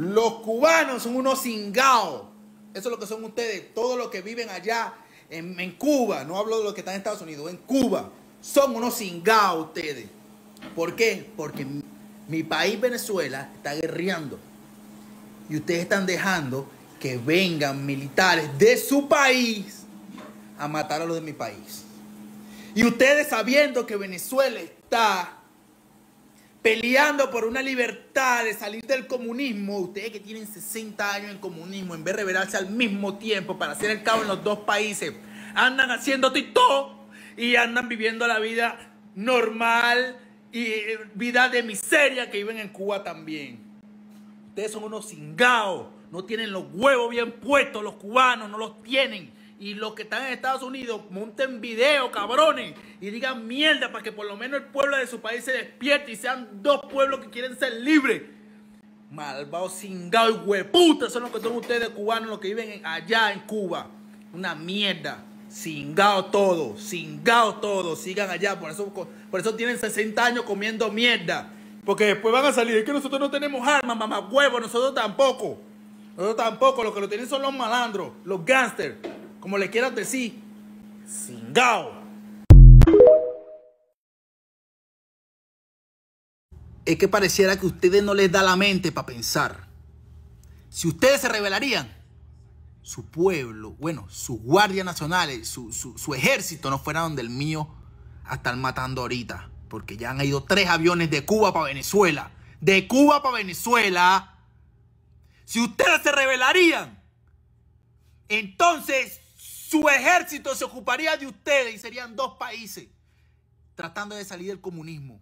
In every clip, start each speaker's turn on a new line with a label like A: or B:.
A: Los cubanos son unos cingados. Eso es lo que son ustedes. Todos los que viven allá en, Cuba, no hablo de los que están en Estados Unidos, en Cuba, son unos cingados ustedes. ¿Por qué? Porque mi, mi país Venezuela está guerreando. Y ustedes están dejando que vengan militares de su país a matar a los de mi país. Y ustedes sabiendo que Venezuela está peleando por una libertad de salir del comunismo, ustedes que tienen 60 años en comunismo, en vez de revelarse al mismo tiempo para hacer el cabo en los dos países, andan haciendo tito y andan viviendo la vida normal y eh, vida de miseria que viven en Cuba también. Ustedes son unos cingados, no tienen los huevos bien puestos, los cubanos no los tienen. Y los que están en Estados Unidos monten video, cabrones, y digan mierda para que por lo menos el pueblo de su país se despierte y sean dos pueblos que quieren ser libres. Malvados cingados y hueputa, son los que son ustedes cubanos, los que viven allá en Cuba. Una mierda. cingados todo, cingados todo, sigan allá. Por eso, por eso tienen 60 años comiendo mierda. Porque después van a salir. Es que nosotros no tenemos armas, mamá huevos nosotros tampoco. Nosotros tampoco, lo que lo tienen son los malandros, los gangsters como le quieras decir, cingao. Es que pareciera que a ustedes no les da la mente para pensar. Si ustedes se rebelarían, su pueblo, bueno, sus guardias nacionales, su, su ejército no fuera donde el mío a estar matando ahorita. Porque ya han ido tres aviones de Cuba para Venezuela. De Cuba para Venezuela. Si ustedes se rebelarían, entonces su ejército se ocuparía de ustedes y serían dos países tratando de salir del comunismo.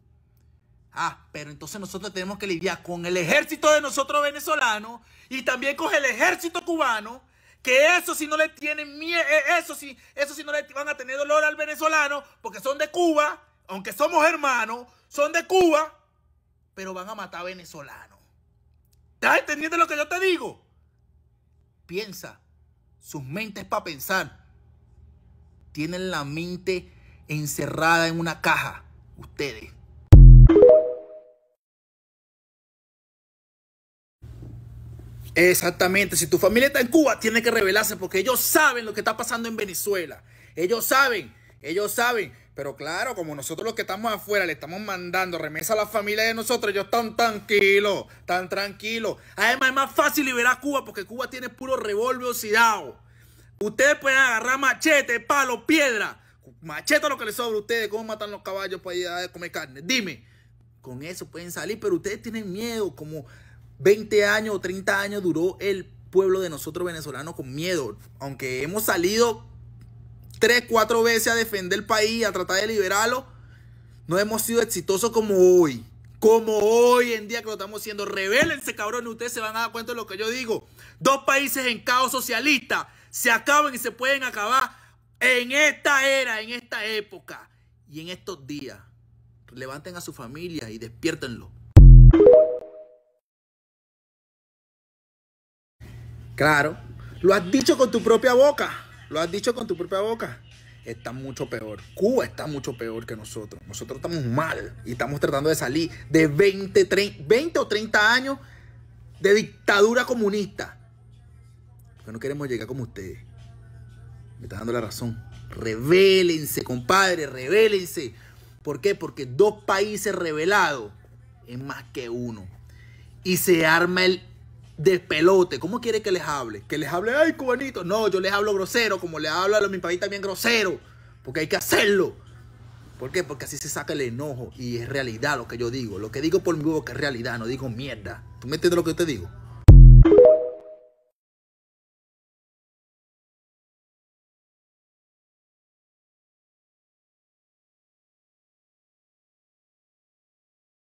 A: Ah, pero entonces nosotros tenemos que lidiar con el ejército de nosotros venezolanos y también con el ejército cubano, que eso si no le tienen miedo, eh, eso si, eso no le van a tener dolor al venezolano, porque son de Cuba, aunque somos hermanos, son de Cuba, pero van a matar a venezolanos. ¿Estás entendiendo lo que yo te digo? Piensa, sus mentes para pensar. Tienen la mente encerrada en una caja. Ustedes. Exactamente, si tu familia está en Cuba, tiene que revelarse porque ellos saben lo que está pasando en Venezuela. Ellos saben ellos saben, pero claro, como nosotros los que estamos afuera le estamos mandando remesa a la familia de nosotros, ellos están tranquilos, tan tranquilos. Además, es más fácil liberar Cuba porque Cuba tiene puro revólver oxidado. Ustedes pueden agarrar machete, palo, piedra. Machete lo que les sobra a ustedes, cómo matan los caballos para ir a comer carne. Dime, con eso pueden salir, pero ustedes tienen miedo, como 20 años o 30 años duró el pueblo de nosotros venezolanos con miedo. Aunque hemos salido tres, cuatro veces a defender el país, a tratar de liberarlo, no hemos sido exitosos como hoy. Como hoy en día que lo estamos haciendo. Rebélense, cabrón. Ustedes se van a dar cuenta de lo que yo digo. Dos países en caos socialista se acaban y se pueden acabar en esta era, en esta época y en estos días. Levanten a su familia y despiértenlo. Claro, lo has dicho con tu propia boca. Lo has dicho con tu propia boca. Está mucho peor. Cuba está mucho peor que nosotros. Nosotros estamos mal y estamos tratando de salir de 20, o 30 años de dictadura comunista. Pero no queremos llegar como ustedes. Me está dando la razón. Rebélense, compadre, rebélense. ¿Por qué? Porque dos países revelados es más que uno. Y se arma el de pelote. ¿Cómo quiere que les hable? Que les hable, ay, cubanito. No, yo les hablo grosero, como le hablo a mi país también grosero. Porque hay que hacerlo. ¿Por qué? Porque así se saca el enojo y es realidad lo que yo digo. Lo que digo por mi boca es realidad, no digo mierda. ¿Tú me entiendes lo que yo te digo?